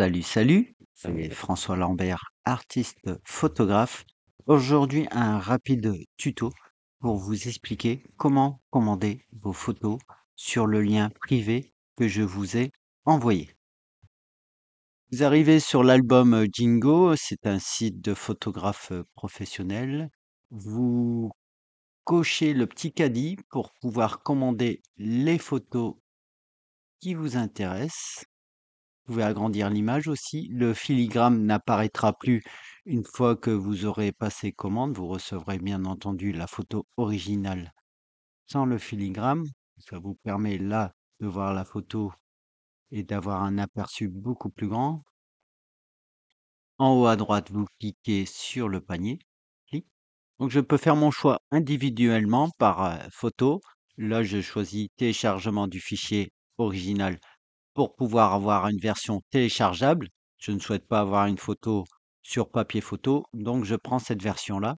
Salut, salut, c'est François Lambert, artiste photographe. Aujourd'hui, un rapide tuto pour vous expliquer comment commander vos photos sur le lien privé que je vous ai envoyé. Vous arrivez sur l'album Jingo, c'est un site de photographe professionnel. Vous cochez le petit caddie pour pouvoir commander les photos qui vous intéressent vous pouvez agrandir l'image aussi. Le filigrane n'apparaîtra plus une fois que vous aurez passé commande. Vous recevrez bien entendu la photo originale sans le filigrane. Ça vous permet là de voir la photo et d'avoir un aperçu beaucoup plus grand. En haut à droite, vous cliquez sur le panier. Donc je peux faire mon choix individuellement par euh, photo. Là, je choisis téléchargement du fichier original pour pouvoir avoir une version téléchargeable. Je ne souhaite pas avoir une photo sur papier photo, donc je prends cette version-là.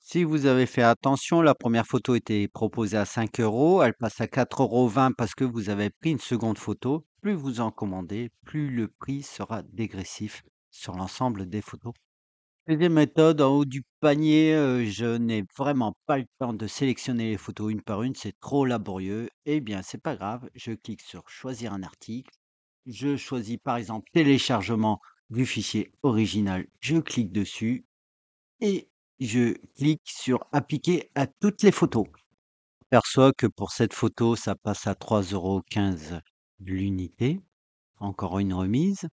Si vous avez fait attention, la première photo était proposée à 5 euros, elle passe à 4,20 euros parce que vous avez pris une seconde photo. Plus vous en commandez, plus le prix sera dégressif sur l'ensemble des photos Deuxième méthode, méthodes en haut du panier, je n'ai vraiment pas le temps de sélectionner les photos une par une, c'est trop laborieux. Eh bien, c'est pas grave, je clique sur choisir un article. Je choisis par exemple téléchargement du fichier original, je clique dessus et je clique sur appliquer à toutes les photos. perçois que pour cette photo, ça passe à 3,15 l'unité, encore une remise.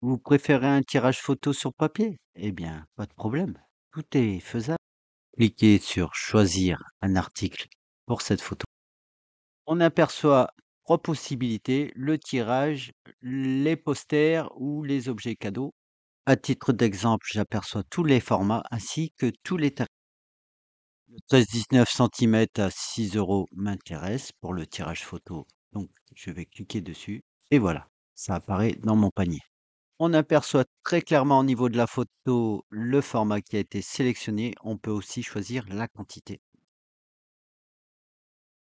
Vous préférez un tirage photo sur papier? Eh bien, pas de problème, tout est faisable. Cliquez sur Choisir un article pour cette photo. On aperçoit trois possibilités, le tirage, les posters ou les objets cadeaux. À titre d'exemple, j'aperçois tous les formats ainsi que tous les tarifs. Le 13-19 cm à 6 euros m'intéresse pour le tirage photo, donc je vais cliquer dessus et voilà, ça apparaît dans mon panier. On aperçoit très clairement au niveau de la photo le format qui a été sélectionné. On peut aussi choisir la quantité.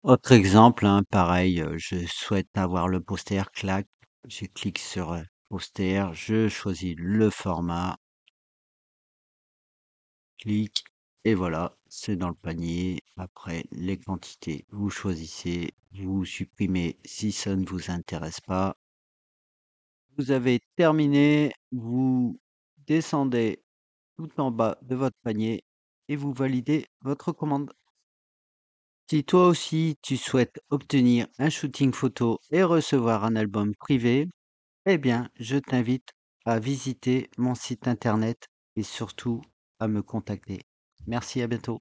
Autre exemple, hein, pareil, euh, je souhaite avoir le poster, clac, je clique sur euh, poster, je choisis le format, clique, et voilà, c'est dans le panier. Après, les quantités, vous choisissez, vous supprimez si ça ne vous intéresse pas. Vous avez terminé, vous descendez tout en bas de votre panier et vous validez votre commande. Si toi aussi tu souhaites obtenir un shooting photo et recevoir un album privé, eh bien je t'invite à visiter mon site internet et surtout à me contacter. Merci, à bientôt.